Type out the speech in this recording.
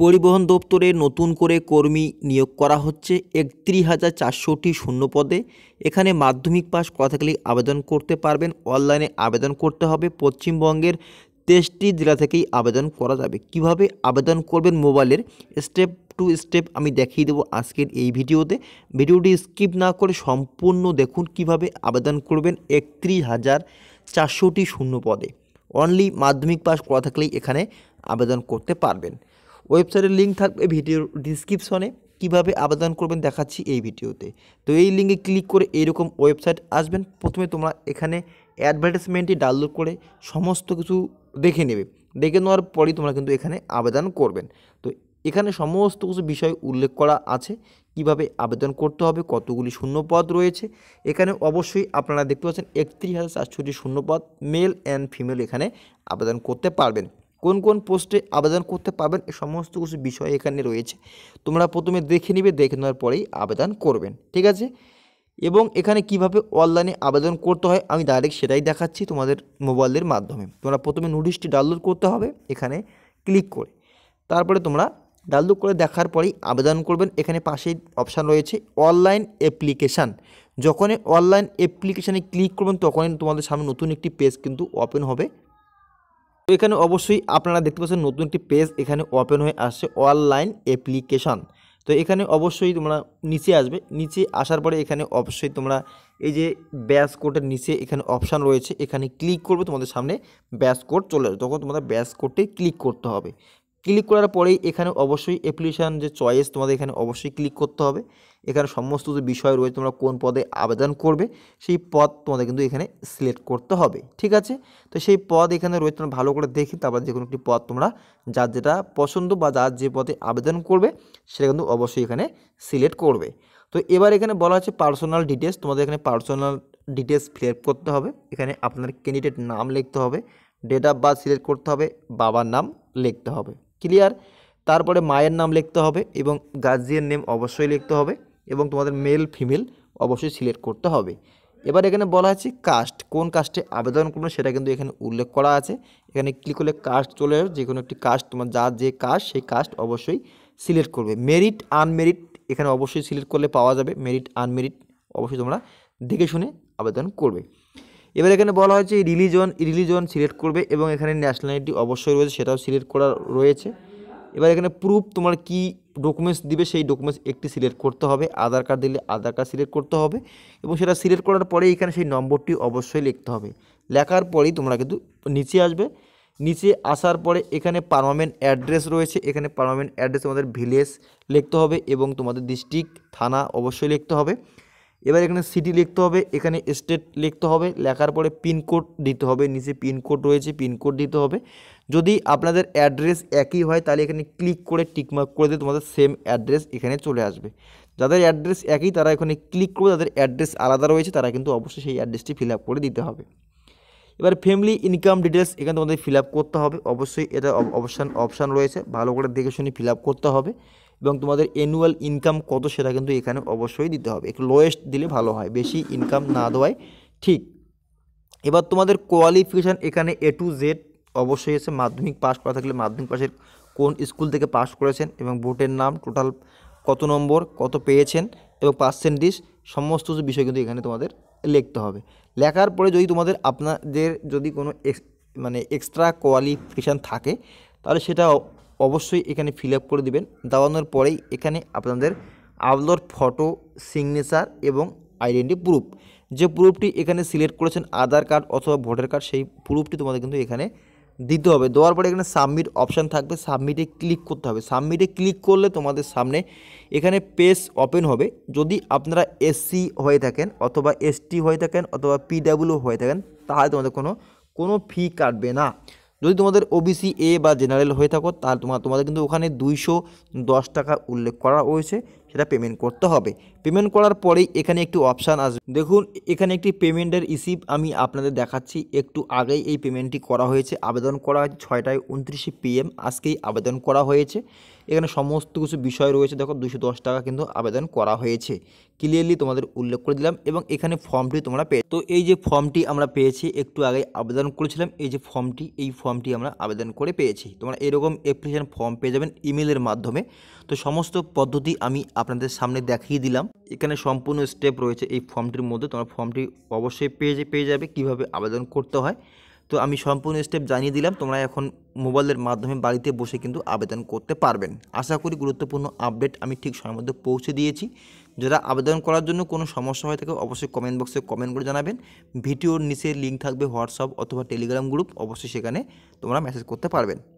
পরিবহন দপ্তরে নতুন করে কর্মী নিয়োগ করা হচ্ছে একত্রিশ হাজার চারশোটি শূন্য পদে এখানে মাধ্যমিক পাস করা আবেদন করতে পারবেন অনলাইনে আবেদন করতে হবে পশ্চিমবঙ্গের তেইশটি জেলা থেকেই আবেদন করা যাবে কিভাবে আবেদন করবেন মোবাইলের স্টেপ টু স্টেপ আমি দেখিয়ে দেবো আজকের এই ভিডিওতে ভিডিওটি স্কিপ না করে সম্পূর্ণ দেখুন কিভাবে আবেদন করবেন একত্রিশ হাজার চারশোটি শূন্য পদে অনলি মাধ্যমিক পাস করা থাকলেই এখানে আবেদন করতে পারবেন ওয়েবসাইটের লিঙ্ক থাকবে ভিডিওর ডিসক্রিপশনে কিভাবে আবেদন করবেন দেখাচ্ছি এই ভিডিওতে তো এই লিঙ্কে ক্লিক করে এইরকম ওয়েবসাইট আসবেন প্রথমে তোমরা এখানে অ্যাডভার্টাইজমেন্টটি ডাউনলোড করে সমস্ত কিছু দেখে নেবে দেখে নেওয়ার পরই তোমরা কিন্তু এখানে আবেদন করবেন তো এখানে সমস্ত কিছু বিষয় উল্লেখ করা আছে কিভাবে আবেদন করতে হবে কতগুলি শূন্যপদ রয়েছে এখানে অবশ্যই আপনারা দেখতে পাচ্ছেন একত্রিশ হাজার চারশোটি শূন্যপদ মেল অ্যান্ড ফিমেল এখানে আবেদন করতে পারবেন কোন কোন পোস্টে আবেদন করতে পারবেন এ সমস্ত কিছু বিষয় এখানে রয়েছে তোমরা প্রথমে দেখে নিবে দেখে নেওয়ার পরেই আবেদন করবেন ঠিক আছে এবং এখানে কিভাবে অনলাইনে আবেদন করতে হয় আমি ডাইরেক্ট সেটাই দেখাচ্ছি তোমাদের মোবাইলের মাধ্যমে তোমরা প্রথমে নোটিশটি ডাউনলোড করতে হবে এখানে ক্লিক করে তারপরে তোমরা ডাউনলোড করে দেখার পরেই আবেদন করবেন এখানে পাশেই অপশান রয়েছে অনলাইন অ্যাপ্লিকেশান যখনই অনলাইন অ্যাপ্লিকেশানে ক্লিক করবেন তখনই তোমাদের সামনে নতুন একটি পেজ কিন্তু ওপেন হবে তো এখানে অবশ্যই আপনারা দেখতে পাচ্ছেন নতুন একটি পেজ এখানে ওপেন হয়ে আসছে অনলাইন অ্যাপ্লিকেশান তো এখানে অবশ্যই তোমরা নিচে আসবে নিচে আসার পরে এখানে অবশ্যই তোমরা এই যে ব্যাস কোডের নিচে এখানে অপশান রয়েছে এখানে ক্লিক করবে তোমাদের সামনে ব্যাস কোড চলে আসবে তখন তোমাদের ব্যাস কোডটি ক্লিক করতে হবে ক্লিক করার পরেই এখানে অবশ্যই অ্যাপ্লিকেশান যে চয়েস তোমাদের এখানে অবশ্যই ক্লিক করতে হবে এখানে সমস্ত যে বিষয় রয়েছে তোমরা কোন পদে আবেদন করবে সেই পদ তোমাদের কিন্তু এখানে সিলেক্ট করতে হবে ঠিক আছে তো সেই পদ এখানে রয়েছে তোমরা ভালো করে দেখে তারপর যে কোনো একটি পদ তোমরা যার যেটা পছন্দ বা যার যে পদে আবেদন করবে সেটা কিন্তু অবশ্যই এখানে সিলেক্ট করবে তো এবার এখানে বলা হচ্ছে পার্সোনাল ডিটেলস তোমাদের এখানে পার্সোনাল ডিটেলস ফিল করতে হবে এখানে আপনার ক্যান্ডিডেট নাম লিখতে হবে ডেট অফ বার্থ সিলেক্ট করতে হবে বাবার নাম লিখতে হবে ক্লিয়ার তারপরে মায়ের নাম লিখতে হবে এবং গার্জিয়ান নেম অবশ্যই লিখতে হবে এবং তোমাদের মেল ফিমেল অবশ্যই সিলেক্ট করতে হবে এবার এখানে বলা আছে কাস্ট কোন কাস্টে আবেদন করবে সেটা কিন্তু এখানে উল্লেখ করা আছে এখানে ক্লিক করলে কাস্ট চলে আসবে যে কোনো একটি কাস্ট তোমার যার যে কাস্ট সেই কাস্ট অবশ্যই সিলেক্ট করবে মেরিট আনমেরিট এখানে অবশ্যই সিলেক্ট করলে পাওয়া যাবে মেরিট আনমেরিট অবশ্যই তোমরা দেখে শুনে আবেদন করবে এবার এখানে বলা হয়েছে রিলিজন রিলিজন সিলেক্ট করবে এবং এখানে ন্যাশনালিটি অবশ্যই রয়েছে সেটাও সিলেক্ট করা রয়েছে এবার এখানে প্রুফ তোমার কি ডকুমেন্টস দিবে সেই ডকুমেন্টস একটি সিলেক্ট করতে হবে আধার কার্ড দিলে আধার কার্ড সিলেক্ট করতে হবে এবং সেটা সিলেক্ট করার পরে এখানে সেই নম্বরটি অবশ্যই লিখতে হবে লেখার পরেই তোমরা কিন্তু নিচে আসবে নিচে আসার পরে এখানে পারমানেন্ট অ্যাড্রেস রয়েছে এখানে পারমানেন্ট অ্যাড্রেস তোমাদের ভিলেজ লিখতে হবে এবং তোমাদের ডিস্ট্রিক্ট থানা অবশ্যই লিখতে হবে এবার এখানে সিটি লিখতে হবে এখানে স্টেট লিখতে হবে লেখার পরে পিনকোড দিতে হবে নিচে পিনকোড রয়েছে পিনকোড দিতে হবে যদি আপনাদের অ্যাড্রেস একই হয় তাহলে এখানে ক্লিক করে টিকমার্ক করে দিয়ে তোমাদের সেম অ্যাড্রেস এখানে চলে আসবে যাদের অ্যাড্রেস একই তারা এখানে ক্লিক করবে যাদের অ্যাড্রেস আলাদা রয়েছে তারা কিন্তু অবশ্যই সেই অ্যাড্রেসটি ফিল করে দিতে হবে এবার ফ্যামিলি ইনকাম ডিটেলস এখানে তোমাদের ফিল করতে হবে অবশ্যই এটা অপশান অপশান রয়েছে ভালো করে দেখে শুনে ফিল করতে হবে এবং তোমাদের অ্যানুয়াল ইনকাম কত সেটা কিন্তু এখানে অবশ্যই দিতে হবে একটু লোয়েস্ট দিলে ভালো হয় বেশি ইনকাম না দেওয়ায় ঠিক এবার তোমাদের কোয়ালিফিকেশান এখানে এ টু জেড অবশ্যই এসে মাধ্যমিক পাশ করা থাকলে মাধ্যমিক পাশের কোন স্কুল থেকে পাশ করেছেন এবং বোর্ডের নাম টোটাল কত নম্বর কত পেয়েছেন এবং পার্সেন্টেজ সমস্ত কিছু বিষয় কিন্তু এখানে তোমাদের লিখতে হবে লেখার পরে যদি তোমাদের আপনাদের যদি কোনো মানে এক্সট্রা কোয়ালিফিকেশান থাকে তাহলে সেটা অবশ্যই এখানে ফিল করে দিবেন দাওয়ানোর পরেই এখানে আপনাদের আপলোড ফটো সিগনেচার এবং আইডেন্টি প্রুফ যে প্রুফটি এখানে সিলেক্ট করেছেন আধার কার্ড অথবা ভোটার কার্ড সেই প্রুফটি তোমাদের কিন্তু এখানে দিতে হবে দেওয়ার পরে এখানে সাবমিট অপশান থাকবে সাবমিটে ক্লিক করতে হবে সাবমিটে ক্লিক করলে তোমাদের সামনে এখানে পেজ ওপেন হবে যদি আপনারা এসসি হয়ে থাকেন অথবা এসটি হয়ে থাকেন অথবা পিডাব্লিউ হয়ে থাকেন তাহলে তোমাদের কোনো কোনো ফি কাটবে না যদি তোমাদের ওবিসি এ বা জেনারেল হয়ে থাকো তাহলে তোমার তোমাদের কিন্তু ওখানে দুইশো দশ টাকা উল্লেখ করা হয়েছে সেটা পেমেন্ট করতে হবে পেমেন্ট করার পরেই এখানে একটি অপশান আসবে দেখুন এখানে একটি পেমেন্টের রিসিভ আমি আপনাদের দেখাচ্ছি একটু আগেই এই পেমেন্টটি করা হয়েছে আবেদন করা হয়েছে ছয়টায় উনত্রিশে পিএম আজকেই আবেদন করা হয়েছে এখানে সমস্ত কিছু বিষয় রয়েছে দেখো দুশো দশ টাকা কিন্তু আবেদন করা হয়েছে ক্লিয়ারলি তোমাদের উল্লেখ করে দিলাম এবং এখানে ফর্মটি তোমরা পেয়ে তো এই যে ফর্মটি আমরা পেয়েছি একটু আগে আবেদন করেছিলাম এই যে ফর্মটি এই ফর্মটি আমরা আবেদন করে পেয়েছি তোমরা এরকম অ্যাপ্লিকেশান ফর্ম পেয়ে যাবেন ইমেলের মাধ্যমে তো সমস্ত পদ্ধতি আমি আপনাদের সামনে দেখিয়ে দিলাম এখানে সম্পূর্ণ স্টেপ রয়েছে এই ফর্মটির মধ্যে তোমরা ফর্মটি অবশ্যই পেয়ে পেয়ে যাবে কিভাবে আবেদন করতে হয় তো আমি সম্পূর্ণ স্টেপ জানিয়ে দিলাম তোমরা এখন মোবাইলের মাধ্যমে বাড়িতে বসে কিন্তু আবেদন করতে পারবেন আশা করি গুরুত্বপূর্ণ আপডেট আমি ঠিক সময় মধ্যে পৌঁছে দিয়েছি যারা আবেদন করার জন্য কোনো সমস্যা হয়ে থাকে অবশ্যই কমেন্ট বক্সে কমেন্ট করে জানাবেন ভিডিওর নিচে লিঙ্ক থাকবে হোয়াটসঅ্যাপ অথবা টেলিগ্রাম গ্রুপ অবশ্যই সেখানে তোমরা মেসেজ করতে পারবেন